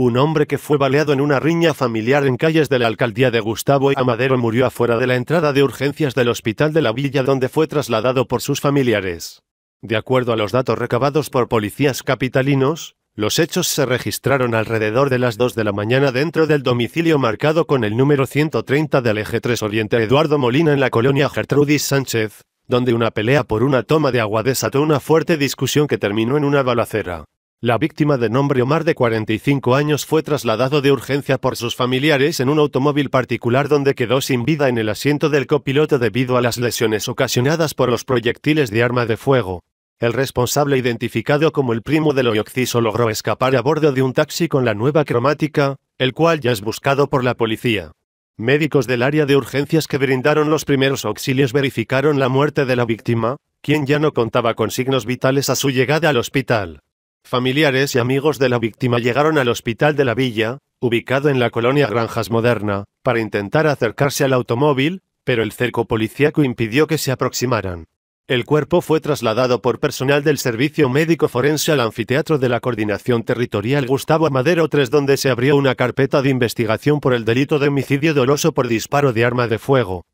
Un hombre que fue baleado en una riña familiar en calles de la alcaldía de Gustavo y Amadero murió afuera de la entrada de urgencias del hospital de la villa donde fue trasladado por sus familiares. De acuerdo a los datos recabados por policías capitalinos, los hechos se registraron alrededor de las 2 de la mañana dentro del domicilio marcado con el número 130 del eje 3 Oriente Eduardo Molina en la colonia Gertrudis Sánchez, donde una pelea por una toma de agua desató una fuerte discusión que terminó en una balacera. La víctima de nombre Omar de 45 años fue trasladado de urgencia por sus familiares en un automóvil particular donde quedó sin vida en el asiento del copiloto debido a las lesiones ocasionadas por los proyectiles de arma de fuego. El responsable identificado como el primo del Oyoxiso logró escapar a bordo de un taxi con la nueva cromática, el cual ya es buscado por la policía. Médicos del área de urgencias que brindaron los primeros auxilios verificaron la muerte de la víctima, quien ya no contaba con signos vitales a su llegada al hospital. Familiares y amigos de la víctima llegaron al hospital de la villa, ubicado en la colonia Granjas Moderna, para intentar acercarse al automóvil, pero el cerco policíaco impidió que se aproximaran. El cuerpo fue trasladado por personal del Servicio Médico Forense al anfiteatro de la Coordinación Territorial Gustavo Amadero 3 donde se abrió una carpeta de investigación por el delito de homicidio doloso por disparo de arma de fuego.